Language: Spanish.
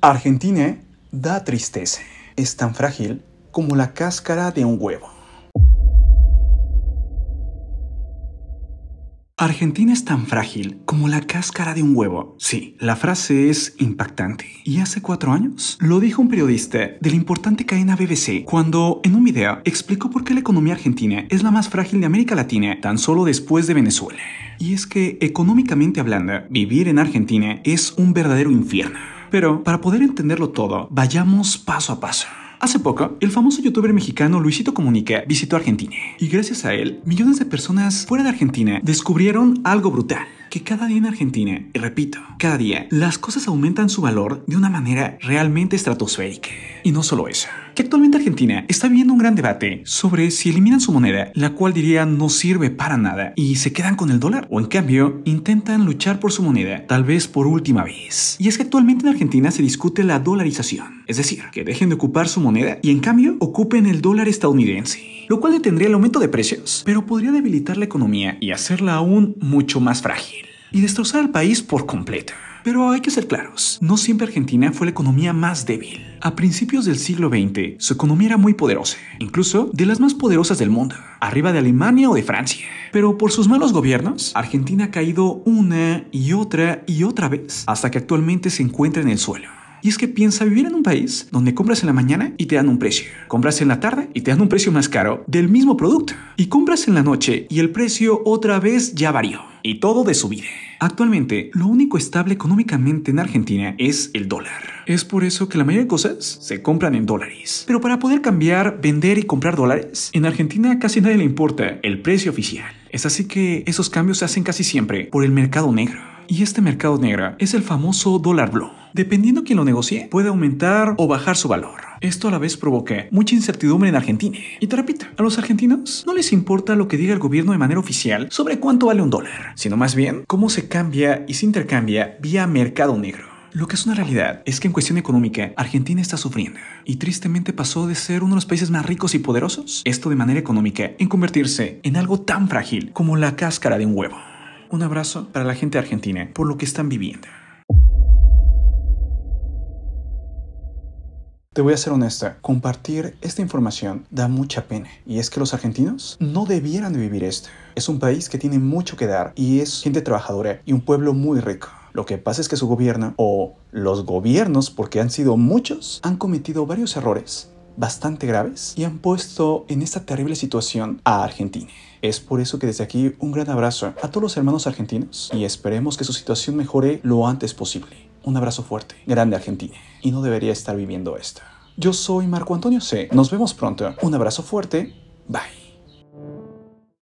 Argentina da tristeza. Es tan frágil como la cáscara de un huevo. Argentina es tan frágil como la cáscara de un huevo. Sí, la frase es impactante. Y hace cuatro años lo dijo un periodista de la importante cadena BBC cuando en un video explicó por qué la economía argentina es la más frágil de América Latina tan solo después de Venezuela. Y es que económicamente hablando, vivir en Argentina es un verdadero infierno. Pero para poder entenderlo todo, vayamos paso a paso. Hace poco, el famoso youtuber mexicano Luisito Comunica visitó Argentina y gracias a él, millones de personas fuera de Argentina descubrieron algo brutal, que cada día en Argentina, y repito, cada día, las cosas aumentan su valor de una manera realmente estratosférica. Y no solo eso, que actualmente Argentina está viviendo un gran debate sobre si eliminan su moneda, la cual diría no sirve para nada, y se quedan con el dólar, o en cambio intentan luchar por su moneda, tal vez por última vez. Y es que actualmente en Argentina se discute la dolarización, es decir, que dejen de ocupar su moneda y en cambio ocupen el dólar estadounidense lo cual detendría el aumento de precios, pero podría debilitar la economía y hacerla aún mucho más frágil y destrozar al país por completo. Pero hay que ser claros, no siempre Argentina fue la economía más débil. A principios del siglo XX, su economía era muy poderosa, incluso de las más poderosas del mundo, arriba de Alemania o de Francia. Pero por sus malos gobiernos, Argentina ha caído una y otra y otra vez, hasta que actualmente se encuentra en el suelo. Y es que piensa vivir en un país donde compras en la mañana y te dan un precio, compras en la tarde y te dan un precio más caro del mismo producto, y compras en la noche y el precio otra vez ya varió y todo de su vida. Actualmente, lo único estable económicamente en Argentina es el dólar. Es por eso que la mayoría de cosas se compran en dólares. Pero para poder cambiar, vender y comprar dólares, en Argentina casi nadie le importa el precio oficial. Es así que esos cambios se hacen casi siempre por el mercado negro. Y este mercado negro es el famoso dólar blue. Dependiendo quién lo negocie, puede aumentar o bajar su valor. Esto a la vez provoca mucha incertidumbre en Argentina. Y te repito, a los argentinos no les importa lo que diga el gobierno de manera oficial sobre cuánto vale un dólar, sino más bien cómo se cambia y se intercambia vía mercado negro. Lo que es una realidad es que en cuestión económica, Argentina está sufriendo y tristemente pasó de ser uno de los países más ricos y poderosos, esto de manera económica, en convertirse en algo tan frágil como la cáscara de un huevo. Un abrazo para la gente argentina por lo que están viviendo. Te voy a ser honesta, compartir esta información da mucha pena, y es que los argentinos no debieran vivir esto. Es un país que tiene mucho que dar, y es gente trabajadora y un pueblo muy rico. Lo que pasa es que su gobierno, o los gobiernos, porque han sido muchos, han cometido varios errores bastante graves y han puesto en esta terrible situación a Argentina. Es por eso que desde aquí un gran abrazo a todos los hermanos argentinos y esperemos que su situación mejore lo antes posible. Un abrazo fuerte, grande Argentina, y no debería estar viviendo esto. Yo soy Marco Antonio C. Nos vemos pronto. Un abrazo fuerte. Bye.